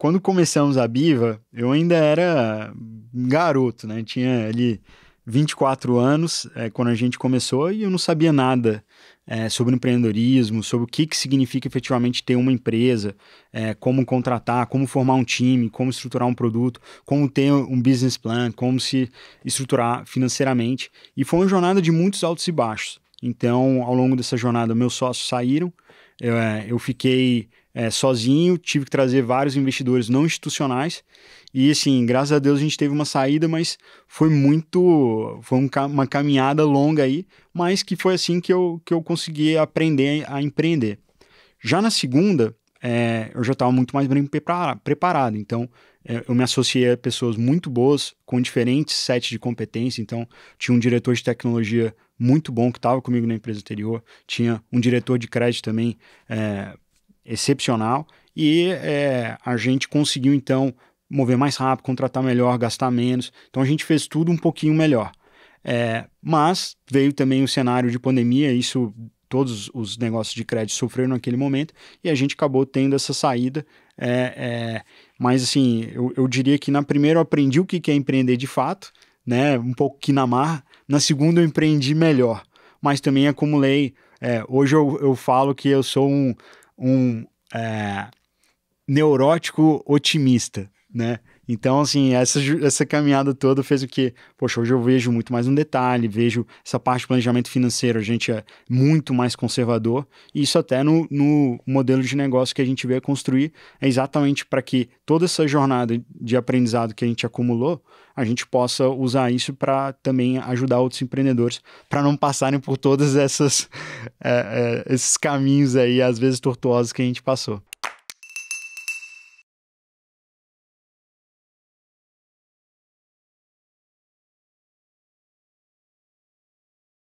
quando começamos a Biva, eu ainda era garoto, né? Tinha ali 24 anos é, quando a gente começou e eu não sabia nada é, sobre empreendedorismo, sobre o que, que significa efetivamente ter uma empresa, é, como contratar, como formar um time, como estruturar um produto, como ter um business plan, como se estruturar financeiramente. E foi uma jornada de muitos altos e baixos. Então, ao longo dessa jornada, meus sócios saíram, eu, é, eu fiquei é, sozinho, tive que trazer vários investidores não institucionais. E assim, graças a Deus a gente teve uma saída, mas foi muito. Foi um, uma caminhada longa aí, mas que foi assim que eu, que eu consegui aprender a empreender. Já na segunda, é, eu já estava muito mais bem preparado. Então, é, eu me associei a pessoas muito boas, com diferentes sets de competência. Então, tinha um diretor de tecnologia muito bom que estava comigo na empresa anterior, tinha um diretor de crédito também é, excepcional e é, a gente conseguiu então mover mais rápido, contratar melhor, gastar menos. Então a gente fez tudo um pouquinho melhor. É, mas veio também o cenário de pandemia, isso todos os negócios de crédito sofreram naquele momento e a gente acabou tendo essa saída. É, é, mas assim, eu, eu, diria que na primeira eu aprendi o que é empreender de fato, né? Um pouco que na marra. Na segunda eu empreendi melhor, mas também acumulei. É, hoje eu, eu falo que eu sou um um é, neurótico otimista, né? Então, assim, essa, essa caminhada toda fez o que, poxa, hoje eu vejo muito mais um detalhe, vejo essa parte de planejamento financeiro, a gente é muito mais conservador, e isso até no, no modelo de negócio que a gente veio construir, é exatamente para que toda essa jornada de aprendizado que a gente acumulou, a gente possa usar isso para também ajudar outros empreendedores para não passarem por todas essas é, é, esses caminhos aí às vezes tortuosos que a gente passou.